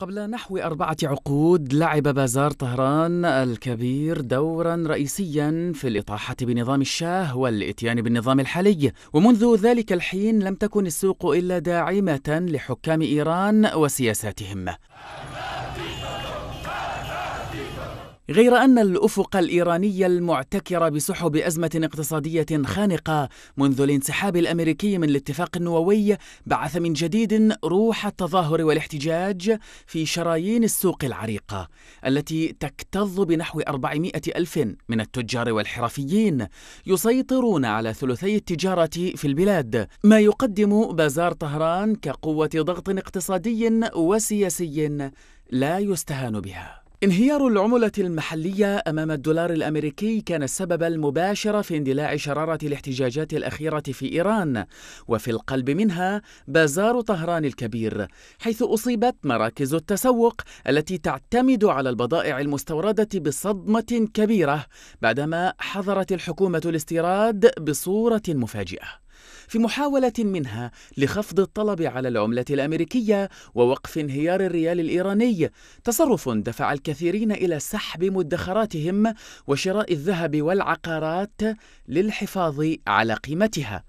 قبل نحو أربعة عقود لعب بازار طهران الكبير دورا رئيسيا في الإطاحة بنظام الشاه والإتيان بالنظام الحالي ومنذ ذلك الحين لم تكن السوق إلا داعمة لحكام إيران وسياساتهم غير أن الأفق الإيراني المعتكر بسحب أزمة اقتصادية خانقة منذ الانسحاب الأمريكي من الاتفاق النووي بعث من جديد روح التظاهر والاحتجاج في شرايين السوق العريقة التي تكتظ بنحو 400 ألف من التجار والحرفيين يسيطرون على ثلثي التجارة في البلاد ما يقدم بازار طهران كقوة ضغط اقتصادي وسياسي لا يستهان بها انهيار العملة المحلية أمام الدولار الأمريكي كان السبب المباشر في اندلاع شرارة الاحتجاجات الأخيرة في إيران وفي القلب منها بازار طهران الكبير حيث أصيبت مراكز التسوق التي تعتمد على البضائع المستوردة بصدمة كبيرة بعدما حظرت الحكومة الاستيراد بصورة مفاجئة في محاولة منها لخفض الطلب على العملة الأمريكية ووقف انهيار الريال الإيراني تصرف دفع الكثيرين إلى سحب مدخراتهم وشراء الذهب والعقارات للحفاظ على قيمتها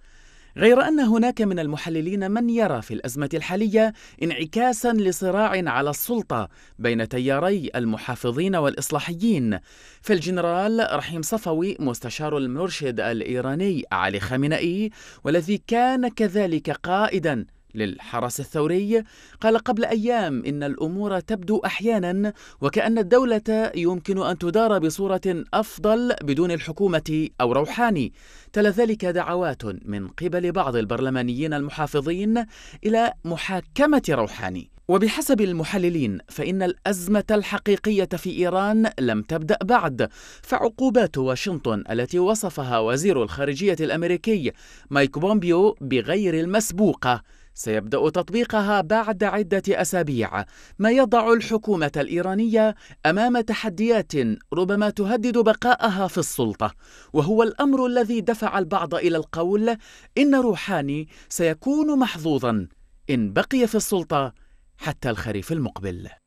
غير أن هناك من المحللين من يرى في الأزمة الحالية انعكاسا لصراع على السلطة بين تياري المحافظين والإصلاحيين فالجنرال رحيم صفوي مستشار المرشد الإيراني علي خامنئي والذي كان كذلك قائدا للحرس الثوري قال قبل أيام إن الأمور تبدو أحيانا وكأن الدولة يمكن أن تدار بصورة أفضل بدون الحكومة أو روحاني تلا ذلك دعوات من قبل بعض البرلمانيين المحافظين إلى محاكمة روحاني وبحسب المحللين فإن الأزمة الحقيقية في إيران لم تبدأ بعد فعقوبات واشنطن التي وصفها وزير الخارجية الأمريكي مايك بومبيو بغير المسبوقة سيبدأ تطبيقها بعد عدة أسابيع ما يضع الحكومة الإيرانية أمام تحديات ربما تهدد بقاءها في السلطة وهو الأمر الذي دفع البعض إلى القول إن روحاني سيكون محظوظا إن بقي في السلطة حتى الخريف المقبل